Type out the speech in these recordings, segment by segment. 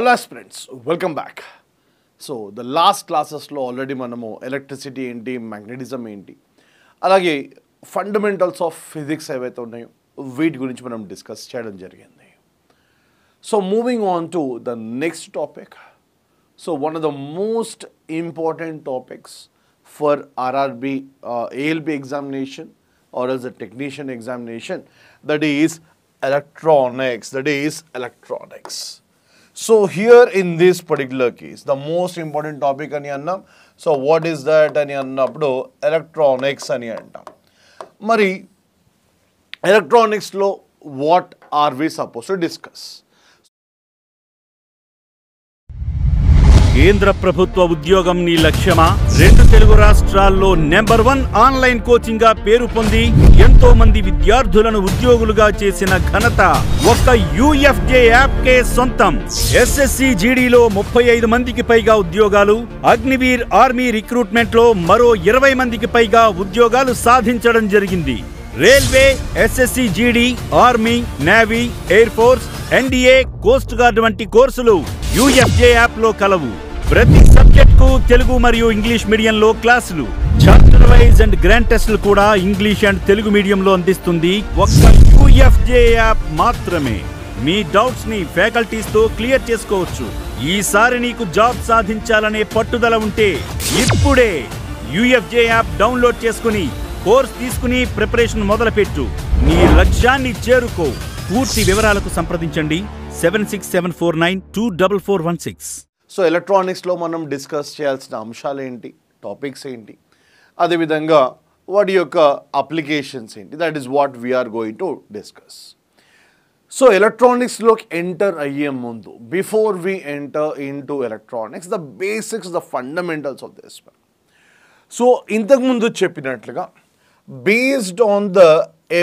Hello friends welcome back so the last క్లాసెస్లో already మనము electricity ఏంటి మ్యాగ్నెటిజం ఏంటి అలాగే ఫండమెంటల్స్ ఆఫ్ ఫిజిక్స్ ఏవైతే ఉన్నాయో వీటి గురించి మనం డిస్కస్ చేయడం జరిగింది so moving on to the next topic so one of the most important topics for RRB ALP examination or as the technician examination that is electronics that is electronics So here in this particular case, the most important topic అని అన్నాం so what is that అని అన్నప్పుడు electronics అని అంటాం మరి ఎలక్ట్రానిక్స్లో what are we supposed to discuss కేంద్ర ప్రభుత్వ ఉద్యోగం నీ లక్ష్యమా రెండు తెలుగు రాష్ట్రాల్లో నెంబర్ వన్ ఆన్లైన్ కోచింగ్ గా పేరు పొంది ఎంతో మంది విద్యార్థులను ఉద్యోగులుగా చేసిన ఘనత ఒక్క యుఎఫ్జే యాప్ కే సొంతం ఎస్ఎస్సి జీడీలో ముప్పై ఐదు మందికి పైగా ఉద్యోగాలు అగ్నివీర్ ఆర్మీ రిక్రూట్మెంట్ లో మరో ఇరవై మందికి పైగా ఉద్యోగాలు సాధించడం జరిగింది railway SSC GD army navy air force NDA coast guard వంటి కోర్సులు యూఎఫ్జే యాప్లో కలవు ప్రతి సబ్జెక్ట్కు తెలుగు మరియు ఇంగ్లీష్ మీడియంలో క్లాసులు చాప్టర్ వైజ్ అండ్ గ్రాండ్ టెస్ట్లు కూడా ఇంగ్లీష్ అండ్ తెలుగు మీడియంలో అందిస్తుంది ఒక్క యూఎఫ్జే యాప్ మాత్రమే మీ డౌట్స్ని ఫ్యాకల్టీస్తో క్లియర్ చేసుకోవచ్చు ఈసారి నీకు జాబ్ సాధించాలనే పట్టుదల ఉంటే ఇప్పుడే యూఎఫ్జే యాప్ డౌన్లోడ్ చేసుకుని కోర్స్ తీసుకుని ప్రిపరేషన్ మొదలుపెట్టు నీ లక్ష్యాన్ని చేరుకో పూర్తి వివరాలకు సంప్రదించండి seven six seven four nine two double four one six so ఎలక్ట్రానిక్స్లో మనం డిస్కస్ చేయాల్సిన అంశాలు ఏంటి టాపిక్స్ ఏంటి అదేవిధంగా వాటి యొక్క అప్లికేషన్స్ ఏంటి that is what we're going to discuss so ఎలక్ట్రానిక్స్లోకి ఎంటర్ అయ్యే ముందు before we enter into electronics the basics the fundamentals of this so ఇంతకుముందు చెప్పినట్లుగా based on the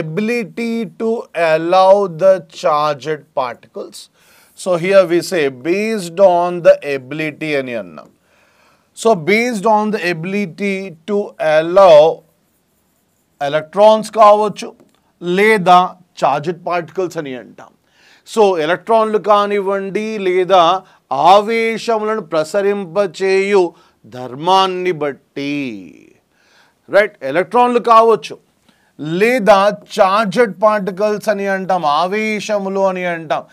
ability to allow the charged particles so here we say based on the ability అని అన్నాం so based on the ability to allow electrons కావచ్చు లేదా charged particles అని అంటాం so ఎలక్ట్రాన్లు కానివ్వండి లేదా ఆవేశములను ప్రసరింపచేయు ధర్మాన్ని బట్టి రైట్ ఎలక్ట్రాన్లు కావచ్చు లేదా చార్జెడ్ పార్టికల్స్ అని అంటాం ఆవేశములు అని అంటాం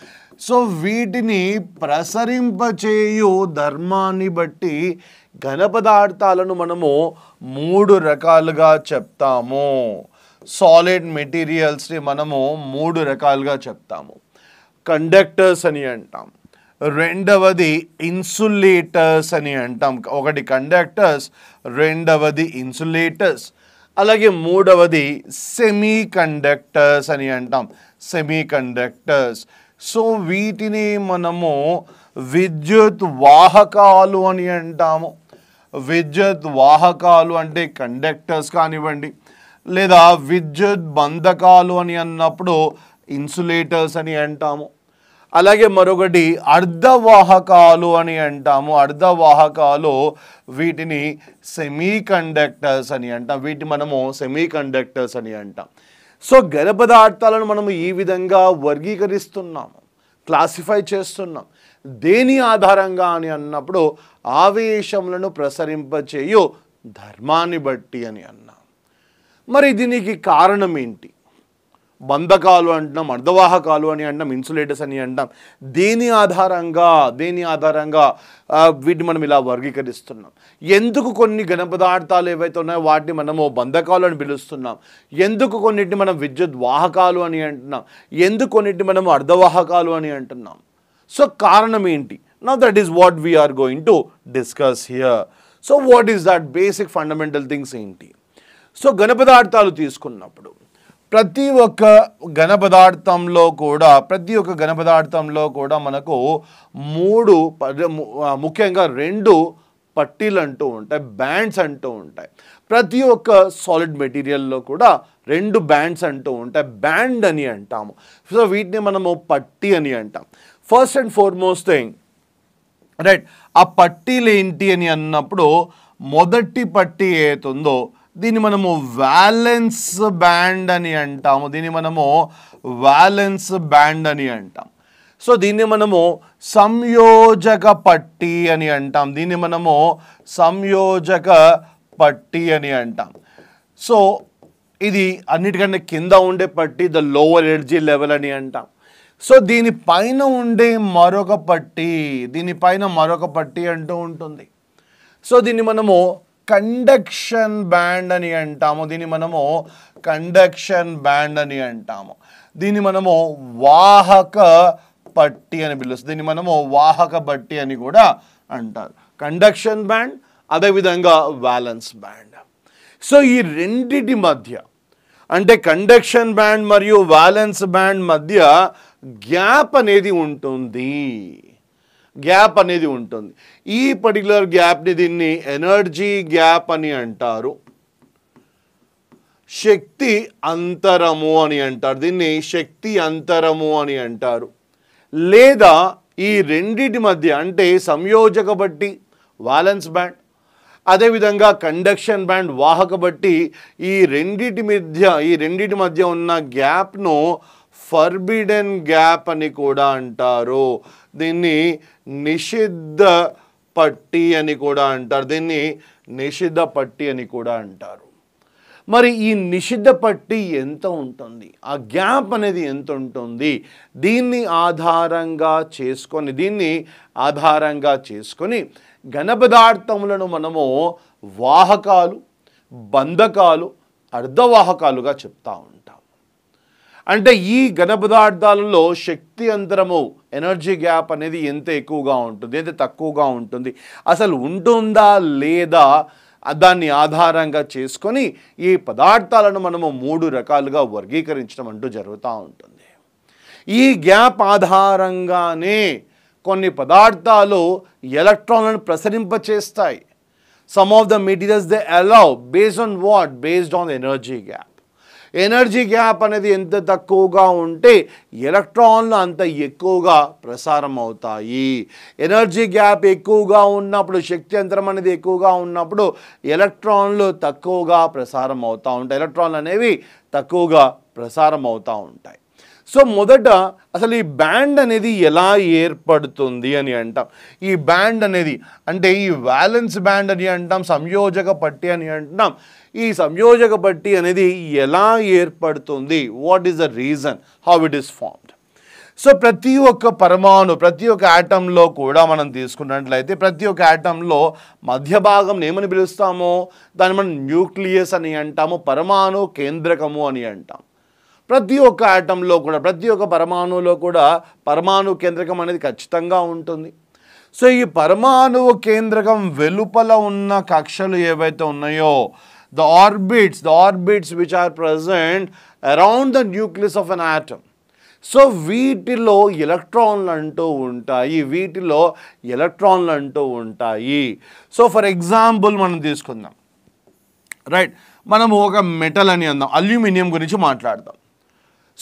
సో వీటిని ప్రసరింపచేయు ధర్మాన్ని బట్టి ఘన పదార్థాలను మనము మూడు రకాలుగా చెప్తాము సాలిడ్ మెటీరియల్స్ని మనము మూడు రకాలుగా చెప్తాము కండక్టర్స్ అని అంటాం రెండవది ఇన్సులేటర్స్ అని అంటాం ఒకటి కండక్టర్స్ రెండవది ఇన్సులేటర్స్ అలాగే మూడవది సెమీ కండక్టర్స్ అని అంటాం సెమీ కండక్టర్స్ సో వీటిని మనము విద్యుత్ వాహకాలు అని అంటాము విద్యుత్ వాహకాలు అంటే కండక్టర్స్ కానివ్వండి లేదా విద్యుత్ బంధకాలు అని అన్నప్పుడు ఇన్సులేటర్స్ అని అంటాము అలాగే మరొకటి అర్ధవాహకాలు అని అంటాము అర్ధవాహకాలు వీటిని సెమీ కండక్టర్స్ అని అంటాం వీటిని మనము సెమీ కండక్టర్స్ అని అంటాం సో గర్భదార్థాలను మనము ఈ విధంగా వర్గీకరిస్తున్నాము క్లాసిఫై చేస్తున్నాం దేని ఆధారంగా అని అన్నప్పుడు ఆవేశములను ప్రసరింపచేయు ధర్మాన్ని బట్టి అని అన్నాం మరి దీనికి కారణం ఏంటి బంధకాలు అంటున్నాం అర్ధవాహకాలు అని అంటాం ఇన్సులేటర్స్ అని అంటాం దేని ఆధారంగా దేని ఆధారంగా వీటిని మనం ఇలా వర్గీకరిస్తున్నాం ఎందుకు కొన్ని ఘన పదార్థాలు ఏవైతే ఉన్నాయో వాటిని మనము బంధకాలు అని పిలుస్తున్నాం ఎందుకు కొన్నిటిని మనం విద్యుత్ వాహకాలు అని అంటున్నాం ఎందుకు కొన్నిటిని మనం అర్ధవాహకాలు అని అంటున్నాం సో కారణం ఏంటి నా that is what we're going to discuss here so what is that basic fundamental things ఏంటి సో ఘన పదార్థాలు తీసుకున్నప్పుడు ప్రతి ఒక్క ఘన పదార్థంలో కూడా ప్రతి ఒక్క ఘన పదార్థంలో కూడా మనకు మూడు ముఖ్యంగా రెండు పట్టీలు అంటూ ఉంటాయి బ్యాండ్స్ అంటూ ఉంటాయి ప్రతి ఒక్క సాలిడ్ మెటీరియల్లో కూడా రెండు బ్యాండ్స్ అంటూ ఉంటాయి బ్యాండ్ అని అంటాము సో వీటిని మనము పట్టి అని అంటాం first and foremost thing right ఆ పట్టీలు ఏంటి అని అన్నప్పుడు మొదటి పట్టీ ఏతుందో దీన్ని మనము వ్యాలెన్స్ బ్యాండ్ అని అంటాము దీన్ని మనము వ్యాలెన్స్ బ్యాండ్ అని అంటాం సో దీన్ని మనము సంయోజక పట్టి అని అంటాం దీన్ని మనము సంయోజక పట్టి అని అంటాం సో ఇది అన్నిటికంటే కింద ఉండే పట్టి ద లోవర్ ఎనర్జీ లెవెల్ అని అంటాం సో దీనిపైన ఉండే మరొక పట్టి దీనిపైన మరొక పట్టి అంటూ ఉంటుంది సో దీన్ని మనము కండక్షన్ బ్యాండ్ అని అంటాము దీన్ని మనము కండక్షన్ బ్యాండ్ అని అంటాము దీన్ని మనము వాహక పట్టి అని పిలుస్తుంది దీన్ని మనము వాహక బట్టి అని కూడా అంటారు కండక్షన్ బ్యాండ్ అదేవిధంగా వ్యాలెన్స్ బ్యాండ్ సో ఈ రెండిటి మధ్య అంటే కండక్షన్ బ్యాండ్ మరియు వ్యాలెన్స్ బ్యాండ్ మధ్య గ్యాప్ అనేది ఉంటుంది గ్యాప్ అనేది ఉంటుంది ఈ పర్టికులర్ గ్యాప్ని దీన్ని ఎనర్జీ గ్యాప్ అని అంటారు శక్తి అంతరము అని అంటారు దీన్ని శక్తి అంతరము అని అంటారు లేదా ఈ రెండింటి మధ్య అంటే సంయోజక బట్టి వాలెన్స్ బ్యాండ్ అదేవిధంగా కండక్షన్ బ్యాండ్ వాహక బట్టి ఈ రెండింటి మధ్య ఈ రెండింటి మధ్య ఉన్న గ్యాప్ను ఫర్బిడెన్ గ్యాప్ అని కూడా అంటారు దీన్ని నిషిద్ధ పట్టి అని కూడా అంటారు దీన్ని నిషిద్ధ పట్టి అని కూడా అంటారు మరి ఈ నిషిద్ధ పట్టి ఎంత ఉంటుంది ఆ గ్యాప్ అనేది ఎంత ఉంటుంది దీన్ని ఆధారంగా చేసుకొని దీన్ని ఆధారంగా చేసుకొని ఘన పదార్థములను మనము వాహకాలు బంధకాలు అర్ధవాహకాలుగా చెప్తా అంటే ఈ ఘన పదార్థాలలో శక్తి అంతరము ఎనర్జీ గ్యాప్ అనేది ఎంత ఎక్కువగా ఉంటుంది ఎంత తక్కువగా ఉంటుంది అసలు ఉంటుందా లేదా దాన్ని ఆధారంగా చేసుకొని ఈ పదార్థాలను మనము మూడు రకాలుగా వర్గీకరించడం అంటూ జరుగుతూ ఉంటుంది ఈ గ్యాప్ ఆధారంగానే కొన్ని పదార్థాలు ఎలక్ట్రాన్లను ప్రసరింపచేస్తాయి some of the materials they allow based on what based on energy gap energy gap అనేది ఎంత తక్కువగా ఉంటే ఎలక్ట్రాన్లు అంత ఎక్కువగా ప్రసారం అవుతాయి ఎనర్జీ గ్యాప్ ఎక్కువగా ఉన్నప్పుడు శక్తి యంత్రం అనేది ఎక్కువగా ఉన్నప్పుడు ఎలక్ట్రాన్లు తక్కువగా ప్రసారం అవుతూ ఉంటాయి ఎలక్ట్రాన్లు అనేవి తక్కువగా ప్రసారం అవుతూ ఉంటాయి సో మొదట అసలు ఈ బ్యాండ్ అనేది ఎలా ఏర్పడుతుంది అని అంటాం ఈ బ్యాండ్ అనేది అంటే ఈ వ్యాలెన్స్ బ్యాండ్ అని అంటాం సంయోజక పట్టి అని అంటాం ఈ సంయోజక బట్టి అనేది ఎలా ఏర్పడుతుంది what is the reason how it is formed so ప్రతి ఒక్క పరమాణు ప్రతి ఒక్క యాటంలో కూడా మనం తీసుకున్నట్లయితే ప్రతి ఒక్క యాటంలో మధ్య భాగం ఏమని పిలుస్తామో దాన్ని మనం న్యూక్లియస్ అని అంటాము పరమాణు కేంద్రకము అని అంటాం ప్రతి ఒక్క యాటంలో కూడా ప్రతి ఒక్క పరమాణువులో కూడా పరమాణు కేంద్రకం అనేది ఖచ్చితంగా ఉంటుంది సో ఈ పరమాణువు కేంద్రకం వెలుపల ఉన్న కక్షలు ఏవైతే ఉన్నాయో the orbits, the orbits which are present around the nucleus of an atom. So వీటిలో ఎలక్ట్రాన్లు అంటూ ఉంటాయి వీటిలో ఎలక్ట్రాన్లు అంటూ ఉంటాయి సో ఫర్ ఎగ్జాంపుల్ మనం తీసుకుందాం రైట్ మనము ఒక మెటల్ అని అందాం అల్యూమినియం గురించి మాట్లాడదాం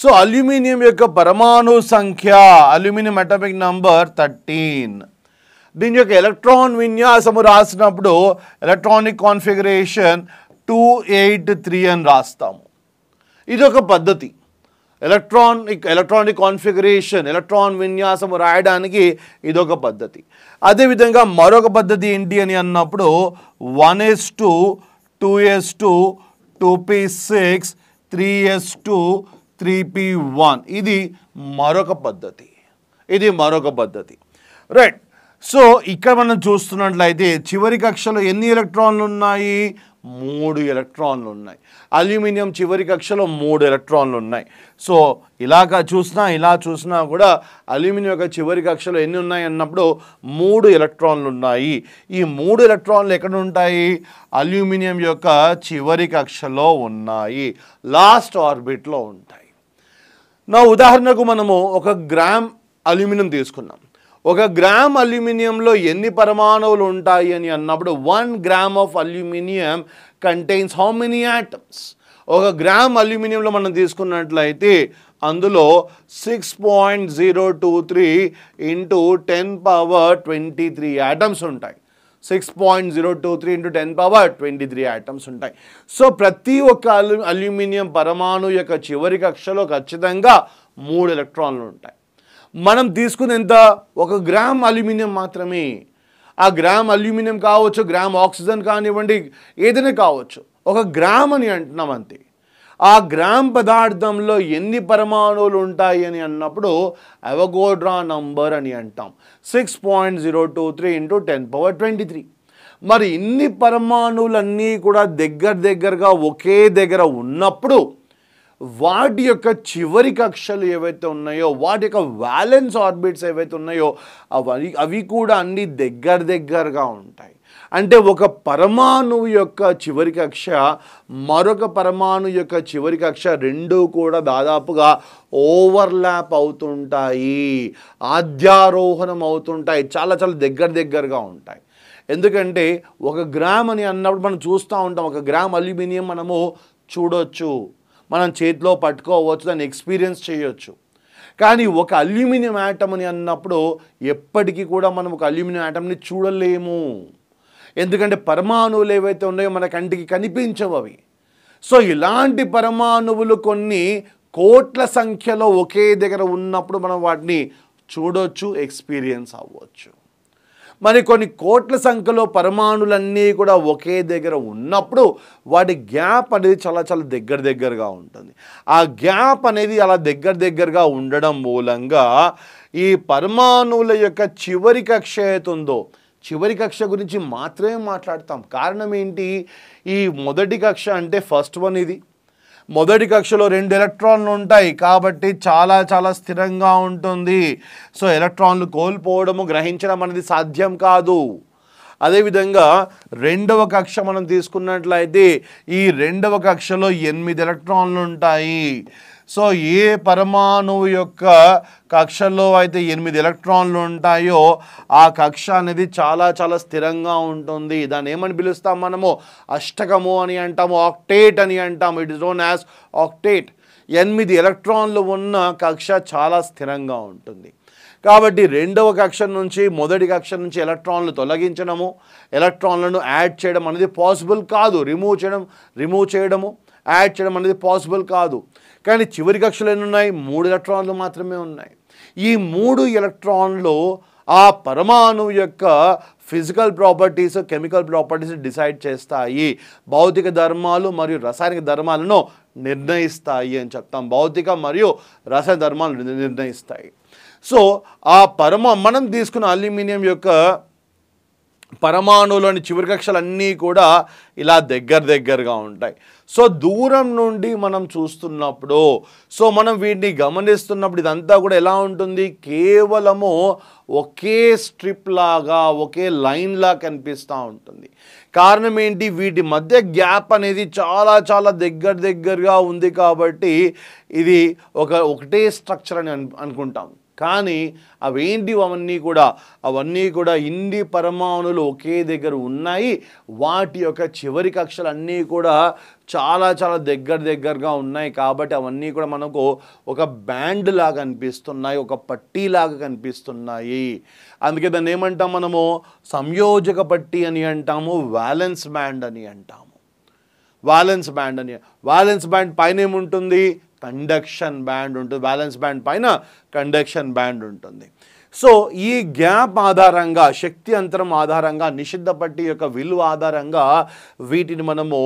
సో అల్యూమినియం యొక్క పరమాణు సంఖ్య అల్యూమినియం అటామిక్ నంబర్ థర్టీన్ దీని యొక్క ఎలక్ట్రాన్ విన్యాసము రాసినప్పుడు electronic configuration two eight three అని రాస్తాము ఇది ఒక పద్ధతి ఎలక్ట్రానిక్ ఎలక్ట్రానిక్ కాన్ఫిగరేషన్ ఎలక్ట్రాన్ విన్యాసం రాయడానికి ఇదొక పద్ధతి అదేవిధంగా మరొక పద్ధతి ఏంటి అని అన్నప్పుడు one S two two S two two P six three S two three P one ఇది మరొక పద్ధతి ఇది మరొక పద్ధతి రైట్ సో ఇక్కడ మనం చూస్తున్నట్లయితే చివరి కక్షలో ఎన్ని ఎలక్ట్రాన్లు ఉన్నాయి మూడు ఎలక్ట్రాన్లు ఉన్నాయి అల్యూమినియం చివరి కక్షలో మూడు ఎలక్ట్రాన్లు ఉన్నాయి సో ఇలాగా చూసినా ఇలా చూసినా కూడా అల్యూమినియం యొక్క చివరి కక్షలో ఎన్ని ఉన్నాయి అన్నప్పుడు మూడు ఎలక్ట్రాన్లు ఉన్నాయి ఈ మూడు ఎలక్ట్రాన్లు ఎక్కడ ఉంటాయి అల్యూమినియం యొక్క చివరి కక్షలో ఉన్నాయి లాస్ట్ ఆర్బిట్లో ఉంటాయి నా ఉదాహరణకు మనము ఒక గ్రామ్ అల్యూమినియం తీసుకున్నాం ఒక గ్రామ్ అల్యూమినియంలో ఎన్ని పరమాణువులు ఉంటాయి అని అన్నప్పుడు one gram of aluminium contains how many atoms ఒక గ్రామ్ అల్యూమినియంలో మనం తీసుకున్నట్లయితే అందులో six point zero two three into ten power twenty three atoms ఉంటాయి six point zero two three into ten power twenty three atoms ఉంటాయి so ప్రతి ఒక్క aluminium పరమాణు యొక్క చివరి కక్షలో ఖచ్చితంగా మూడు ఎలక్ట్రాన్లు ఉంటాయి మనం తీసుకునేంత ఒక గ్రామ్ అల్యూమినియం మాత్రమే ఆ గ్రామ్ అల్యూమినియం కావచ్చు గ్రామ్ ఆక్సిజన్ కానివ్వండి ఏదైనా కావచ్చు ఒక గ్రామ్ అని అంటున్నాం అంతే ఆ గ్రామ్ పదార్థంలో ఎన్ని పరమాణువులు ఉంటాయి అని అన్నప్పుడు అవగోడ్రా నంబర్ అని అంటాం six point zero two three into ten power twenty three మరి ఇన్ని పరమాణువులన్నీ కూడా దగ్గర దగ్గరగా ఒకే దగ్గర ఉన్నప్పుడు వాటి యొక్క చివరి కక్షలు ఏవైతే ఉన్నాయో వాటి యొక్క వ్యాలెన్స్ ఆర్బిట్స్ ఏవైతే ఉన్నాయో అవి అవి కూడా అన్ని దగ్గర దగ్గరగా ఉంటాయి అంటే ఒక పరమాణువు యొక్క చివరి కక్ష మరొక పరమాణువు యొక్క చివరి కక్ష రెండు కూడా దాదాపుగా ఓవర్లాప్ అవుతుంటాయి ఆధ్యారోహణం అవుతుంటాయి చాలా చాలా దగ్గర దగ్గరగా ఉంటాయి ఎందుకంటే ఒక గ్రామ్ అని అన్నప్పుడు మనం చూస్తూ ఉంటాం ఒక గ్రామ్ అల్యూమినియం మనము చూడొచ్చు మనం చేతిలో పట్టుకోవచ్చు దాన్ని ఎక్స్పీరియన్స్ చేయొచ్చు కానీ ఒక అల్యూమినియం యాటమ్ అని అన్నప్పుడు ఎప్పటికీ కూడా మనం ఒక అల్యూమినియం యాటమ్ని చూడలేము ఎందుకంటే పరమాణువులు ఏవైతే ఉన్నాయో మన కంటికి కనిపించవు అవి సో ఇలాంటి పరమాణువులు కొన్ని కోట్ల సంఖ్యలో ఒకే దగ్గర ఉన్నప్పుడు మనం వాటిని చూడొచ్చు ఎక్స్పీరియన్స్ అవ్వచ్చు మరి కొన్ని కోట్ల సంఖ్యలో పరమాణులన్నీ కూడా ఒకే దగ్గర ఉన్నప్పుడు వాటి గ్యాప్ అనేది చాలా చాలా దగ్గర దగ్గరగా ఉంటుంది ఆ గ్యాప్ అనేది అలా దగ్గర దగ్గరగా ఉండడం మూలంగా ఈ పరమాణువుల యొక్క చివరి కక్ష ఏతుందో చివరి కక్ష గురించి మాత్రమే మాట్లాడతాం కారణం ఏంటి ఈ మొదటి కక్ష అంటే ఫస్ట్ వన్ ఇది మొదటి కక్షలో రెండు ఎలక్ట్రాన్లు ఉంటాయి కాబట్టి చాలా చాలా స్థిరంగా ఉంటుంది సో ఎలక్ట్రాన్లు కోల్పోవడము గ్రహించడం అనేది సాధ్యం కాదు అదేవిధంగా రెండవ కక్ష మనం తీసుకున్నట్లయితే ఈ రెండవ కక్షలో ఎనిమిది ఎలక్ట్రాన్లు ఉంటాయి సో ఏ పరమాణువు యొక్క కక్షలో అయితే ఎనిమిది ఎలక్ట్రాన్లు ఉంటాయో ఆ కక్ష అనేది చాలా చాలా స్థిరంగా ఉంటుంది దాన్ని ఏమని పిలుస్తాం మనము అష్టకము అని అంటాము ఆక్టేట్ అని అంటాము it is known as octet ఎనిమిది ఎలక్ట్రాన్లు ఉన్న కక్ష చాలా స్థిరంగా ఉంటుంది కాబట్టి రెండవ కక్ష నుంచి మొదటి కక్ష నుంచి ఎలక్ట్రాన్లు తొలగించడము ఎలక్ట్రాన్లను యాడ్ చేయడం అనేది పాసిబుల్ కాదు రిమూవ్ చేయడం రిమూవ్ చేయడము యాడ్ చేయడం అనేది పాసిబుల్ కాదు కానీ చివరి కక్షలు ఎన్ని ఉన్నాయి మూడు ఎలక్ట్రాన్లు మాత్రమే ఉన్నాయి ఈ మూడు ఎలక్ట్రాన్లు ఆ పరమాణు యొక్క physical properties chemical properties decide చేస్తాయి భౌతిక ధర్మాలు మరియు రసాయనిక ధర్మాలను నిర్ణయిస్తాయి అని చెప్తాం భౌతిక మరియు రసాయన ధర్మాలు నిర్ణయిస్తాయి సో ఆ పరమ మనం తీసుకున్న అల్యూమినియం యొక్క పరమాణువులోని చివరి కక్షలన్నీ కూడా ఇలా దగ్గర దగ్గరగా ఉంటాయి సో దూరం నుండి మనం చూస్తున్నప్పుడు సో మనం వీటిని గమనిస్తున్నప్పుడు ఇదంతా కూడా ఎలా ఉంటుంది కేవలము ఒకే స్ట్రిప్ లాగా ఒకే లైన్లా కనిపిస్తూ ఉంటుంది కారణం ఏంటి వీటి మధ్య గ్యాప్ అనేది చాలా చాలా దగ్గర దగ్గరగా ఉంది కాబట్టి ఇది ఒక ఒకటే స్ట్రక్చర్ అని అనుకుంటాం కానీ అవేంటి అవన్నీ కూడా అవన్నీ కూడా ఇన్ని పరమాణులు ఒకే దగ్గర ఉన్నాయి వాటి యొక్క చివరి కక్షలు అన్నీ కూడా చాలా చాలా దగ్గర దగ్గరగా ఉన్నాయి కాబట్టి అవన్నీ కూడా మనకు ఒక బ్యాండ్ లాగా కనిపిస్తున్నాయి ఒక పట్టీ లాగా కనిపిస్తున్నాయి అందుకే దాన్ని ఏమంటాం మనము సంయోజక పట్టీ అని అంటాము వ్యాలెన్స్ బ్యాండ్ అని అంటాము వాలెన్స్ బ్యాండ్ అని వాలెన్స్ బ్యాండ్ పైన ఏముంటుంది కండక్షన్ బ్యాండ్ ఉంటుంది బ్యాలెన్స్ బ్యాండ్ పైన కండక్షన్ బ్యాండ్ ఉంటుంది సో ఈ గ్యాప్ ఆధారంగా శక్తి అంతరం ఆధారంగా నిషిద్ధ పట్టి యొక్క విలువ ఆధారంగా వీటిని మనము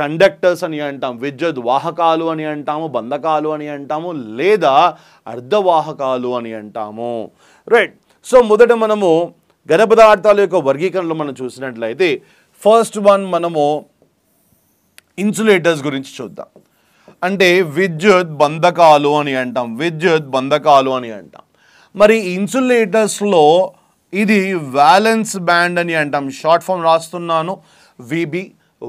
కండక్టర్స్ అని అంటాం విద్యుత్ వాహకాలు అని అంటాము బంధకాలు అని అంటాము లేదా అర్ధవాహకాలు అని అంటాము రైట్ సో మొదట మనము ఘన పదార్థాల యొక్క వర్గీకరణలో మనం చూసినట్లయితే ఫస్ట్ వన్ మనము ఇన్సులేటర్స్ గురించి చూద్దాం అంటే విద్యుత్ బంధకాలు అని అంటాం విద్యుత్ బంధకాలు అని అంటాం మరి ఇన్సులేటర్స్లో ఇది వ్యాలెన్స్ బ్యాండ్ అని అంటాం షార్ట్ ఫామ్ రాస్తున్నాను విబి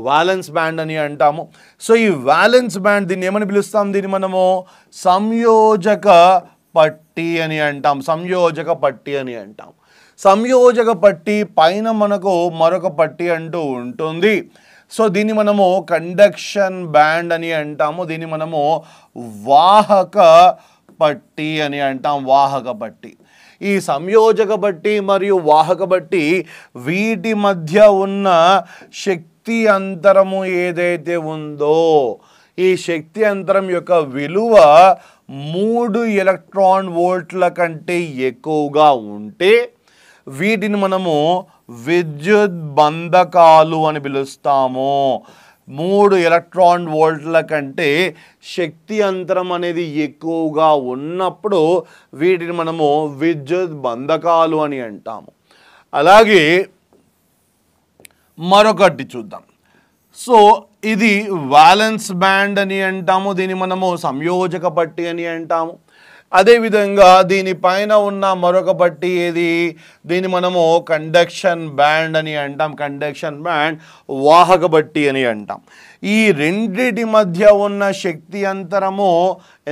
వ్యాలెన్స్ బ్యాండ్ అని అంటాము సో ఈ వ్యాలెన్స్ బ్యాండ్ దీన్ని ఏమని పిలుస్తాం దీన్ని మనము సంయోజక పట్టి అని అంటాం సంయోజక పట్టి అని అంటాం సంయోజక పట్టి పైన మనకు మరొక పట్టి అంటూ ఉంటుంది సో దీన్ని మనము కండక్షన్ బ్యాండ్ అని అంటాము దీన్ని మనము వాహక పట్టి అని అంటాం వాహక పట్టి ఈ సంయోజక బట్టి మరియు వాహక బట్టి వీటి మధ్య ఉన్న శక్తి అంతరము ఏదైతే ఉందో ఈ శక్తి అంతరం యొక్క విలువ మూడు ఎలక్ట్రాన్ వోల్ట్ల కంటే ఎక్కువగా ఉంటే వీటిని మనము విద్యుత్ బంధకాలు అని పిలుస్తాము మూడు ఎలక్ట్రాన్ వోల్ట్ల కంటే శక్తి అంతరం అనేది ఎక్కువగా ఉన్నప్పుడు వీటిని మనము విద్యుత్ బంధకాలు అని అంటాము అలాగే మరొకటి చూద్దాం సో ఇది వ్యాలెన్స్ బ్యాండ్ అని అంటాము దీన్ని మనము సంయోజక పట్టి అని అంటాము అదేవిధంగా దీనిపైన ఉన్న మరొక బట్టి ఏది దీన్ని మనము కండక్షన్ బ్యాండ్ అని అంటాం కండక్షన్ బ్యాండ్ వాహక బట్టి అని అంటాం ఈ రెండిటి మధ్య ఉన్న శక్తి అంతరము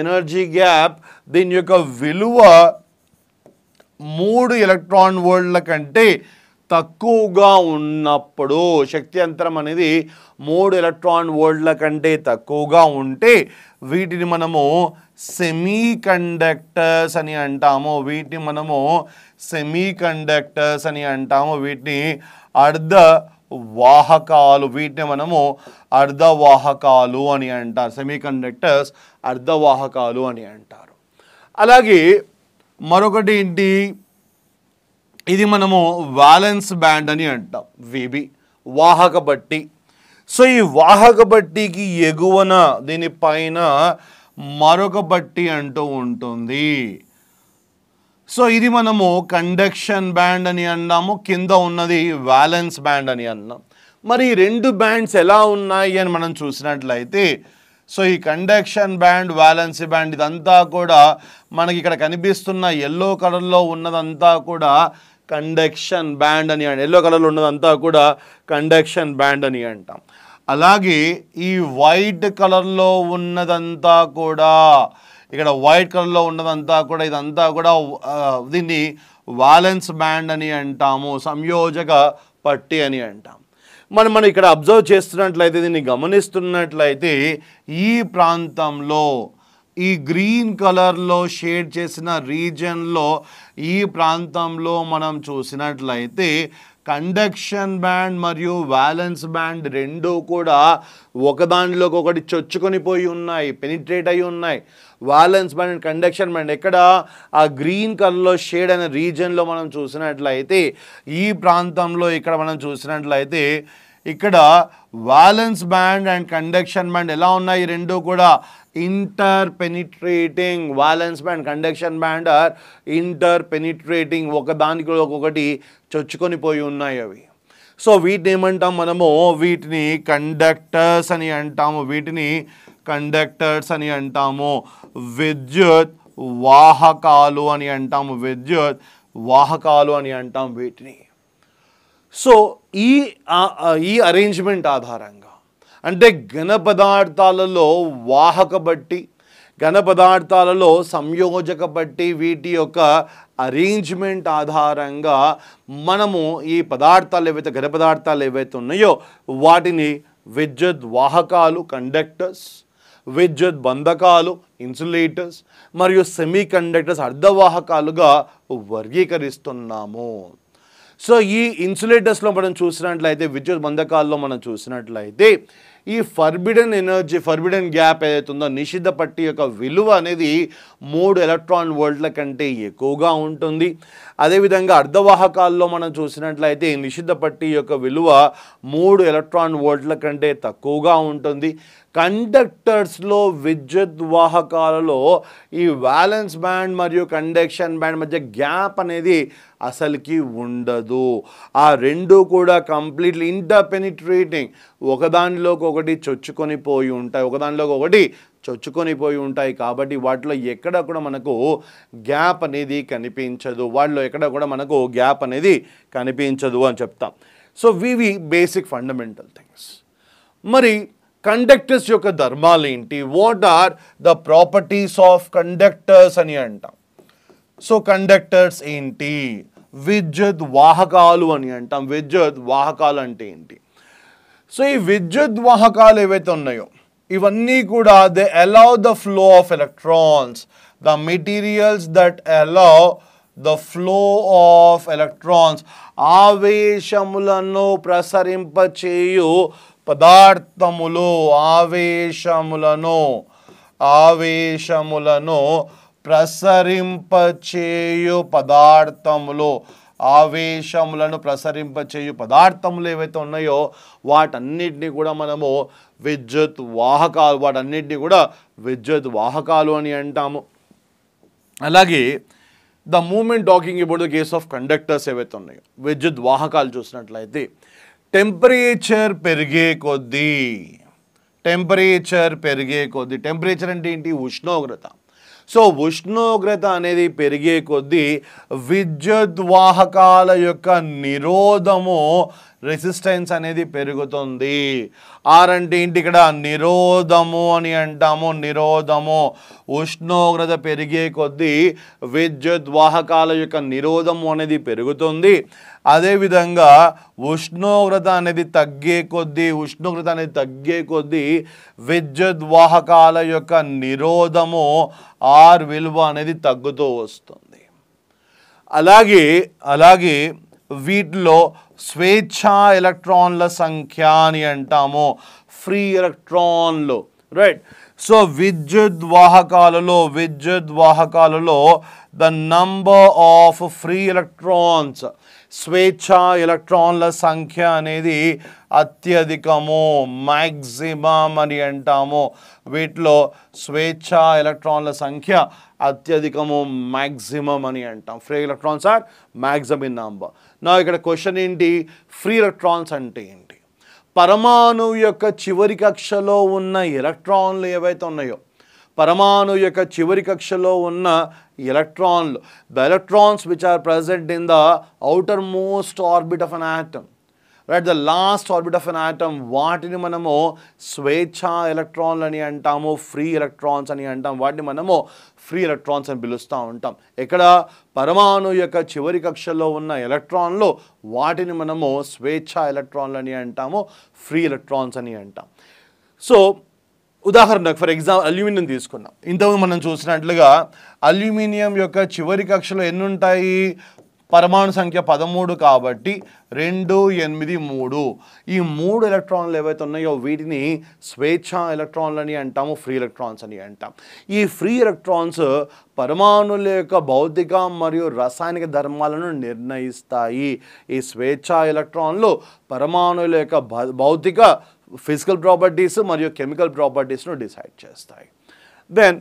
ఎనర్జీ గ్యాప్ దీని యొక్క విలువ మూడు ఎలక్ట్రాన్ వోల్డ్ల కంటే తక్కువగా ఉన్నప్పుడు శక్తి అంతరం అనేది మూడు ఎలక్ట్రాన్ వోల్డ్ల కంటే తక్కువగా ఉంటే వీటిని మనము సెమీ కండక్టర్స్ అని అంటాము వీటిని మనము సెమీ కండక్టర్స్ అని అంటాము వీటిని అర్ధ వాహకాలు వీటిని మనము అర్ధవాహకాలు అని అంటారు సెమీ కండక్టర్స్ అర్ధవాహకాలు అని అంటారు అలాగే మరొకటి ఏంటి ఇది మనము వ్యాలెన్స్ బ్యాండ్ అని అంటాం విబి వాహక బట్టి సో ఈ వాహక బట్టికి ఎగువన దీనిపైన మరొక బట్టి అంటూ ఉంటుంది సో ఇది మనము కండక్షన్ బ్యాండ్ అని అన్నాము కింద ఉన్నది వ్యాలెన్స్ బ్యాండ్ అని అన్నాం మరి రెండు బ్యాండ్స్ ఎలా ఉన్నాయి అని మనం చూసినట్లయితే సో ఈ కండక్షన్ బ్యాండ్ వ్యాలెన్స్ బ్యాండ్ ఇదంతా కూడా మనకి ఇక్కడ కనిపిస్తున్న ఎల్లో కలర్లో ఉన్నదంతా కూడా కండక్షన్ బ్యాండ్ అని అంటాం ఎల్లో కలర్లో ఉన్నదంతా కూడా కండక్షన్ బ్యాండ్ అని అంటాం అలాగే ఈ వైట్ కలర్లో ఉన్నదంతా కూడా ఇక్కడ వైట్ కలర్లో ఉన్నదంతా కూడా ఇదంతా కూడా దీన్ని వాలెన్స్ బ్యాండ్ అని అంటాము సంయోజక పట్టి అని అంటాం మనం మనం ఇక్కడ అబ్జర్వ్ చేస్తున్నట్లయితే దీన్ని గమనిస్తున్నట్లయితే ఈ ప్రాంతంలో ఈ గ్రీన్ కలర్లో షేడ్ చేసిన రీజన్లో ఈ ప్రాంతంలో మనం చూసినట్లయితే కండక్షన్ బ్యాండ్ మరియు వ్యాలెన్స్ బ్యాండ్ రెండూ కూడా ఒకదానిలోకి ఒకటి చొచ్చుకొని పోయి ఉన్నాయి పెనిట్రేట్ అయి ఉన్నాయి valence band and conduction band ఎక్కడ ఆ గ్రీన్ కలర్లో షేడ్ అనే రీజన్లో మనం చూసినట్లయితే ఈ ప్రాంతంలో ఇక్కడ మనం చూసినట్లయితే ఇక్కడ valence band and conduction band ఎలా ఉన్నాయి రెండు కూడా interpenetrating valence band conduction band are interpenetrating ఒకదానికి ఒక్కొక్కటి చొచ్చుకొని పోయి ఉన్నాయి అవి సో వీటిని ఏమంటాం మనము వీటిని కండక్టర్స్ అని అంటాము వీటిని కండక్టర్స్ అని అంటాము విద్యుత్ వాహకాలు అని అంటాము విద్యుత్ వాహకాలు అని అంటాం వీటిని సో ఈ ఈ అరేంజ్మెంట్ ఆధారంగా అంటే ఘన పదార్థాలలో వాహక బట్టి ఘన పదార్థాలలో సంయోజక బట్టి వీటి యొక్క అరేంజ్మెంట్ ఆధారంగా మనము ఈ పదార్థాలు ఏవైతే ఘన పదార్థాలు ఏవైతే ఉన్నాయో వాటిని విద్యుత్ వాహకాలు కండక్టర్స్ విద్యుత్ బంధకాలు ఇన్సులేటర్స్ మరియు సెమీ కండక్టర్స్ అర్ధవాహకాలుగా వర్గీకరిస్తున్నాము సో ఈ ఇన్సులేటర్స్లో మనం చూసినట్లయితే విద్యుత్ బంధకాల్లో మనం చూసినట్లయితే ఈ ఫర్బిడన్ ఎనర్జీ ఫర్బిడన్ గ్యాప్ ఏదైతే ఉందో నిషిద్ధ పట్టి యొక్క విలువ అనేది మూడు ఎలక్ట్రాన్ వోల్ట్ల కంటే ఎక్కువగా ఉంటుంది అదేవిధంగా అర్ధవాహకాల్లో మనం చూసినట్లయితే ఈ నిషిద్ధ పట్టి యొక్క విలువ మూడు ఎలక్ట్రాన్ వోల్ట్ల కంటే తక్కువగా ఉంటుంది కండక్టర్స్లో విద్యుత్ వాహకాలలో ఈ వ్యాలెన్స్ బ్యాండ్ మరియు కండక్షన్ బ్యాండ్ మధ్య గ్యాప్ అనేది అసలుకి ఉండదు ఆ రెండు కూడా కంప్లీట్లీ ఇంటర్పెనిట్రేటింగ్ ఒకదానిలోకి ఒకటి చొచ్చుకొని పోయి ఉంటాయి ఒకదానిలోకి ఒకటి చొచ్చుకొని పోయి ఉంటాయి కాబట్టి వాటిలో ఎక్కడ కూడా మనకు గ్యాప్ అనేది కనిపించదు వాటిలో ఎక్కడ కూడా మనకు గ్యాప్ అనేది కనిపించదు అని చెప్తాం సో వివి బేసిక్ ఫండమెంటల్ థింగ్స్ మరి కండక్టర్స్ యొక్క ధర్మాలు ఏంటి what are the properties of conductors అని అంటాం సో కండక్టర్స్ ఏంటి విద్యుత్ వాహకాలు అని అంటాం విద్యుత్ వాహకాలు అంటే ఏంటి సో ఈ విద్యుత్ వాహకాలు ఏవైతే ఉన్నాయో ఇవన్నీ కూడా they allow the flow of electrons the materials that allow the flow of electrons ఆవేశములను ప్రసరింపచేయు పదార్థములు ఆవేశములను ఆవేశములను ప్రసరింపచేయు పదార్థములు ఆవేశములను ప్రసరింపచేయు పదార్థములు ఏవైతే ఉన్నాయో వాటన్నిటినీ కూడా మనము విద్యుత్ వాహకాలు వాటన్నిటినీ కూడా విద్యుత్ వాహకాలు అని అంటాము అలాగే ద మూమెంట్ టాకింగ్ ఇప్పుడు ద కేస్ ఆఫ్ కండక్టర్స్ ఏవైతే ఉన్నాయో విద్యుత్ వాహకాలు చూసినట్లయితే టెంపరేచర్ పెరిగే కొద్దీ టెంపరేచర్ పెరిగే కొద్దీ టెంపరేచర్ అంటే ఏంటి ఉష్ణోగ్రత సో ఉష్ణోగ్రత అనేది పెరిగే కొద్దీ విద్యుద్వాహకాల యొక్క నిరోధము రెసిస్టెన్స్ అనేది పెరుగుతుంది ఆర్ అంటే ఏంటి ఇక్కడ నిరోధము అని అంటాము నిరోధము ఉష్ణోగ్రత పెరిగే కొద్దీ విద్యుత్ వాహకాల యొక్క నిరోధము అనేది పెరుగుతుంది అదేవిధంగా ఉష్ణోగ్రత అనేది తగ్గే కొద్దీ ఉష్ణోగ్రత అనేది తగ్గే కొద్దీ విద్యుత్ వాహకాల యొక్క నిరోధము ఆర్ విలువ అనేది తగ్గుతూ వస్తుంది అలాగే అలాగే వీటిలో స్వేచ్ఛ ఎలక్ట్రాన్ల సంఖ్య అని అంటాము ఫ్రీ ఎలక్ట్రాన్లు రైట్ సో విద్యుత్ వాహకాలలో విద్యుత్ వాహకాలలో the number of free electrons స్వేచ్ఛ ఎలక్ట్రాన్ల సంఖ్య అనేది అత్యధికము మ్యాక్సిమం అని అంటాము వీటిలో స్వేచ్ఛ ఎలక్ట్రాన్ల సంఖ్య అత్యధికము మ్యాక్సిమం అని అంటాం free electrons are maximum in number నా ఇక్కడ క్వశ్చన్ ఏంటి ఫ్రీ ఎలక్ట్రాన్స్ అంటే ఏంటి పరమాణు యొక్క చివరి కక్షలో ఉన్న ఎలక్ట్రాన్లు ఏవైతే ఉన్నాయో పరమాణు యొక్క చివరి కక్షలో ఉన్న ఎలక్ట్రాన్లు the electrons which are present in the outermost orbit of an atom right the last orbit of an atom వాటిని మనము స్వేచ్ఛ ఎలక్ట్రాన్లు అని అంటాము ఫ్రీ ఎలక్ట్రాన్స్ అని అంటాం వాటిని మనము ఫ్రీ ఎలక్ట్రాన్స్ అని పిలుస్తూ ఉంటాం ఇక్కడ పరమాణు యొక్క చివరి కక్షలో ఉన్న ఎలక్ట్రాన్లు వాటిని మనము స్వేచ్ఛ ఎలక్ట్రాన్లు అని అంటాము ఫ్రీ ఎలక్ట్రాన్స్ అని అంటాం సో ఉదాహరణకు ఫర్ ఎగ్జాంపుల్ అల్యూమినియం తీసుకున్నాం ఇంతకుముందు మనం చూసినట్లుగా అల్యూమినియం యొక్క చివరి కక్షలో ఎన్ని ఉంటాయి పరమాణు సంఖ్య పదమూడు కాబట్టి రెండు ఎనిమిది మూడు ఈ మూడు ఎలక్ట్రాన్లు ఏవైతే ఉన్నాయో వీటిని స్వేచ్ఛ ఎలక్ట్రాన్లు అని అంటాము ఫ్రీ ఎలక్ట్రాన్స్ అని అంటాం ఈ ఫ్రీ ఎలక్ట్రాన్స్ పరమాణుల యొక్క భౌతిక మరియు రసాయనిక ధర్మాలను నిర్ణయిస్తాయి ఈ స్వేచ్ఛ ఎలక్ట్రాన్లు పరమాణుల యొక్క భౌతిక ఫిజికల్ ప్రాపర్టీస్ మరియు కెమికల్ ప్రాపర్టీస్ను డిసైడ్ చేస్తాయి దెన్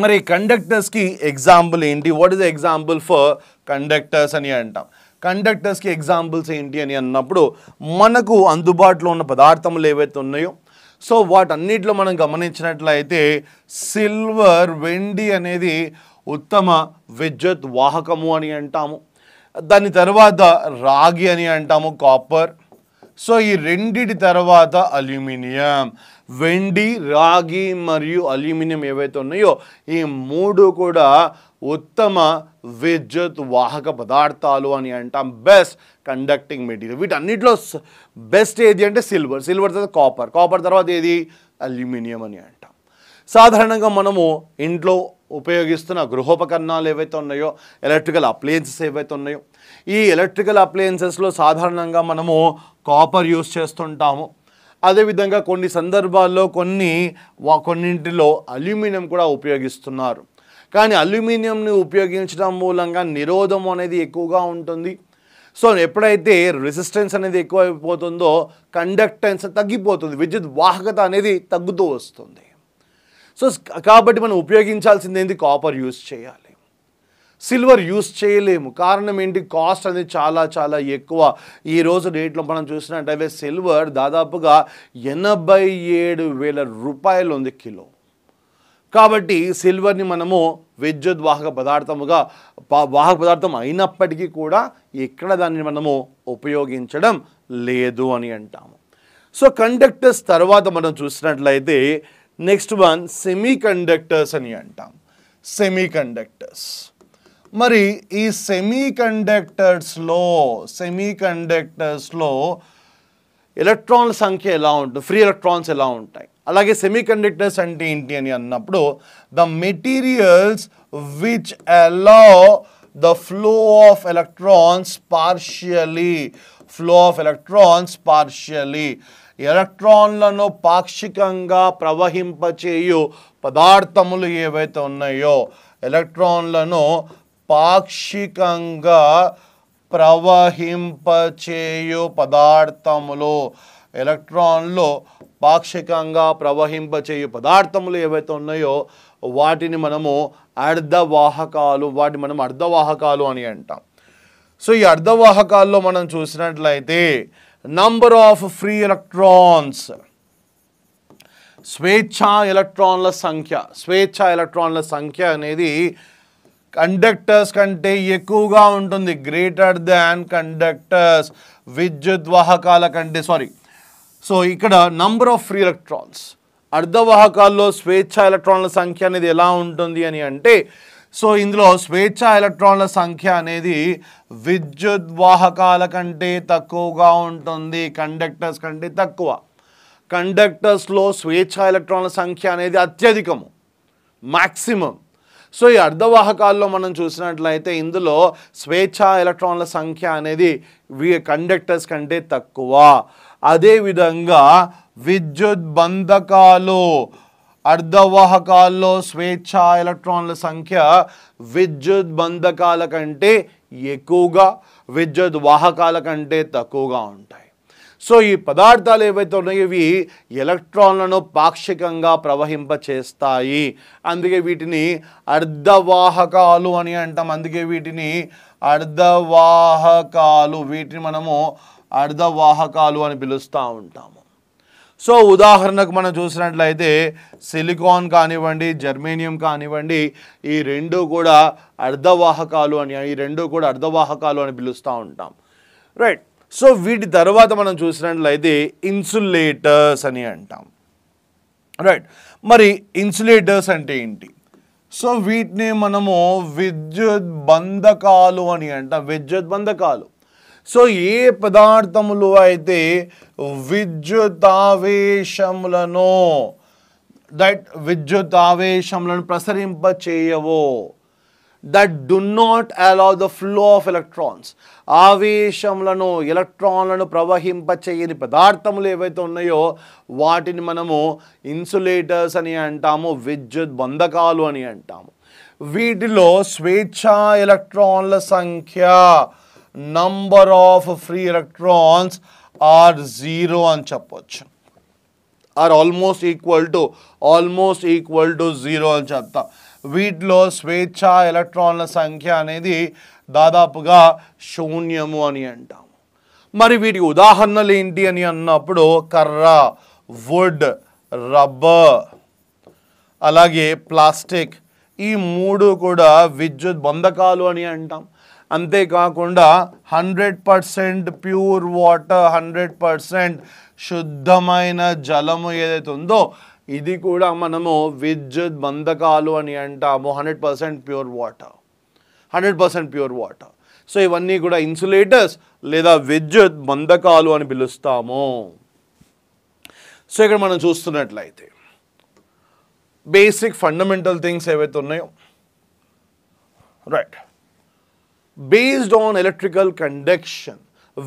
మరి కండక్టర్స్కి ఎగ్జాంపుల్ ఏంటి what is example for conductors అని అంటాం కండక్టర్స్కి ఎగ్జాంపుల్స్ ఏంటి అని అన్నప్పుడు మనకు అందుబాటులో ఉన్న పదార్థములు ఏవైతే ఉన్నాయో సో వాటన్నిటిలో మనం గమనించినట్లయితే సిల్వర్ వెండి అనేది ఉత్తమ విద్యుత్ వాహకము అని అంటాము దాని తర్వాత రాగి అని అంటాము కాపర్ సో ఈ రెండిటి తర్వాత అల్యూమినియం వెండి రాగి మరియు అల్యూమినియం ఏవైతే ఉన్నాయో ఈ మూడు కూడా ఉత్తమ విద్యుత్ వాహక పదార్థాలు అని అంటాం బెస్ట్ కండక్టింగ్ మెటీరియల్ వీటన్నిటిలో బెస్ట్ ఏది అంటే సిల్వర్ సిల్వర్ తర్వాత కాపర్ కాపర్ తర్వాత ఏది అల్యూమినియం అని అంటాం సాధారణంగా మనము ఇంట్లో ఉపయోగిస్తున్న గృహోపకరణాలు ఏవైతే ఉన్నాయో ఎలక్ట్రికల్ అప్లయన్సెస్ ఏవైతే ఉన్నాయో ఈ ఎలక్ట్రికల్ అప్లయన్సెస్లో సాధారణంగా మనము కాపర్ యూస్ చేస్తుంటాము అదేవిధంగా కొన్ని సందర్భాల్లో కొన్ని కొన్నింటిలో అల్యూమినియం కూడా ఉపయోగిస్తున్నారు కానీ అల్యూమినియంని ఉపయోగించడం మూలంగా నిరోధం అనేది ఎక్కువగా ఉంటుంది సో ఎప్పుడైతే రెసిస్టెన్స్ అనేది ఎక్కువైపోతుందో కండక్టెన్స్ తగ్గిపోతుంది విద్యుత్ వాహకత అనేది తగ్గుతూ వస్తుంది సో కాబట్టి మనం ఉపయోగించాల్సింది ఏంది కాపర్ యూస్ చేయాలి సిల్వర్ యూస్ చేయలేము కారణం ఏంటి కాస్ట్ అనేది చాలా చాలా ఎక్కువ ఈ రోజు డేట్లో మనం చూసినట్టయితే సిల్వర్ దాదాపుగా ఎనభై ఏడు వేల రూపాయలు ఉంది కిలో కాబట్టి సిల్వర్ని మనము విద్యుద్వాహక పదార్థముగా వాహక పదార్థం అయినప్పటికీ కూడా ఎక్కడ దాన్ని మనము ఉపయోగించడం లేదు అని అంటాము సో కండక్టర్స్ తర్వాత మనం చూసినట్లయితే నెక్స్ట్ వన్ సెమీ కండక్టర్స్ అని అంటాం సెమీ కండక్టర్స్ మరి ఈ సెమీ కండక్టర్స్లో సెమీ కండక్టర్స్లో ఎలక్ట్రాన్ల సంఖ్య ఎలా ఉంటుంది ఫ్రీ ఎలక్ట్రాన్స్ ఎలా ఉంటాయి అలాగే సెమీ కండక్టర్స్ అంటే ఏంటి అని అన్నప్పుడు the materials which allow the flow of electrons partially flow of electrons partially ఎలక్ట్రాన్లను పాక్షికంగా ప్రవహింపచేయు పదార్థములు ఏవైతే ఉన్నాయో ఎలక్ట్రాన్లను పాక్షికంగా ప్రవహింపచేయు పదార్థములు ఎలక్ట్రాన్లో పాక్షికంగా ప్రవహింపచేయు పదార్థములు ఏవైతే ఉన్నాయో వాటిని మనము అర్ధవాహకాలు వాటిని మనం అర్ధవాహకాలు అని అంటాం సో ఈ అర్ధవాహకాల్లో మనం చూసినట్లయితే నంబర్ ఆఫ్ ఫ్రీ ఎలక్ట్రాన్స్ స్వేచ్ఛా ఎలక్ట్రాన్ల సంఖ్య స్వేచ్ఛా ఎలక్ట్రాన్ల సంఖ్య అనేది కండక్టర్స్ కంటే ఎక్కువగా ఉంటుంది గ్రేటర్ దాన్ కండక్టర్స్ విద్యుత్ వాహకాల కంటే సారీ సో ఇక్కడ నంబర్ ఆఫ్ ఫ్రీ ఎలక్ట్రాన్స్ అర్ధవాహకాల్లో స్వేచ్ఛ ఎలక్ట్రాన్ల సంఖ్య అనేది ఎలా ఉంటుంది అని అంటే సో ఇందులో స్వేచ్ఛ ఎలక్ట్రాన్ల సంఖ్య అనేది విద్యుత్ వాహకాల కంటే తక్కువగా ఉంటుంది కండక్టర్స్ కంటే తక్కువ కండక్టర్స్లో స్వేచ్ఛ ఎలక్ట్రాన్ల సంఖ్య అనేది అత్యధికము మ్యాక్సిమం సో ఈ అర్ధవాహకాల్లో మనం చూసినట్లయితే ఇందులో స్వేచ్ఛ ఎలక్ట్రాన్ల సంఖ్య అనేది కండక్టర్స్ కంటే తక్కువ అదేవిధంగా విద్యుత్ బంధకాలు అర్ధవాహకాల్లో స్వేచ్ఛ ఎలక్ట్రాన్ల సంఖ్య విద్యుత్ బంధకాల కంటే ఎక్కువగా విద్యుత్ వాహకాల కంటే తక్కువగా ఉంటాయి సో ఈ పదార్థాలు ఏవైతే ఉన్నాయో ఇవి ఎలక్ట్రాన్లను పాక్షికంగా ప్రవహింప చేస్తాయి అందుకే వీటిని అర్ధవాహకాలు అని అంటాం అందుకే వీటిని అర్ధవాహకాలు వీటిని మనము అర్ధవాహకాలు అని పిలుస్తూ ఉంటాము సో ఉదాహరణకు మనం చూసినట్లయితే సిలికాన్ కానివ్వండి జర్మేనియం కానివ్వండి ఈ రెండు కూడా అర్ధవాహకాలు అని ఈ రెండు కూడా అర్ధవాహకాలు అని పిలుస్తూ ఉంటాం రైట్ సో వీటి తర్వాత మనం చూసినట్లయితే ఇన్సులేటర్స్ అని అంటాం రైట్ మరి ఇన్సులేటర్స్ అంటే ఏంటి సో వీటిని మనము విద్యుత్ బంధకాలు అని అంటాం విద్యుత్ బంధకాలు సో ఏ పదార్థములు అయితే విద్యుతావేశములను దట్ విద్యుతావేశములను ప్రసరింప చేయవో that do not allow the flow of electrons ఆవేశములను ఎలక్ట్రాన్లను ప్రవహింపచేయని పదార్థములు ఏవైతే ఉన్నాయో వాటిని మనము ఇన్సులేటర్స్ అని అంటాము విద్యుత్ బంధకాలు అని అంటాము వీటిలో స్వేచ్ఛా ఎలక్ట్రాన్ల సంఖ్య number of free electrons are zero అని చెప్పవచ్చు are almost equal to almost equal to zero అని చెప్తాం వీటిలో స్వేచ్ఛ ఎలక్ట్రాన్ల సంఖ్య అనేది దాదాపుగా శూన్యము అని అంటాము మరి వీటి ఉదాహరణలు ఏంటి అని అన్నప్పుడు కర్ర వుడ్ రబ్బర్ అలాగే ప్లాస్టిక్ ఈ మూడు కూడా విద్యుత్ బంధకాలు అని అంటాం అంతేకాకుండా hundred percent pure water hundred percent శుద్ధమైన జలము ఏదైతే ఉందో ఇది కూడా మనము విద్యుత్ బంధకాలు అని అంటాము hundred percent pure water hundred percent pure water so ఇవన్నీ కూడా ఇన్సులేటర్స్ లేదా విద్యుత్ బంధకాలు అని పిలుస్తాము సో ఇక్కడ మనం చూస్తున్నట్లయితే బేసిక్ ఫండమెంటల్ థింగ్స్ ఏవైతే ఉన్నాయో right based on electrical conduction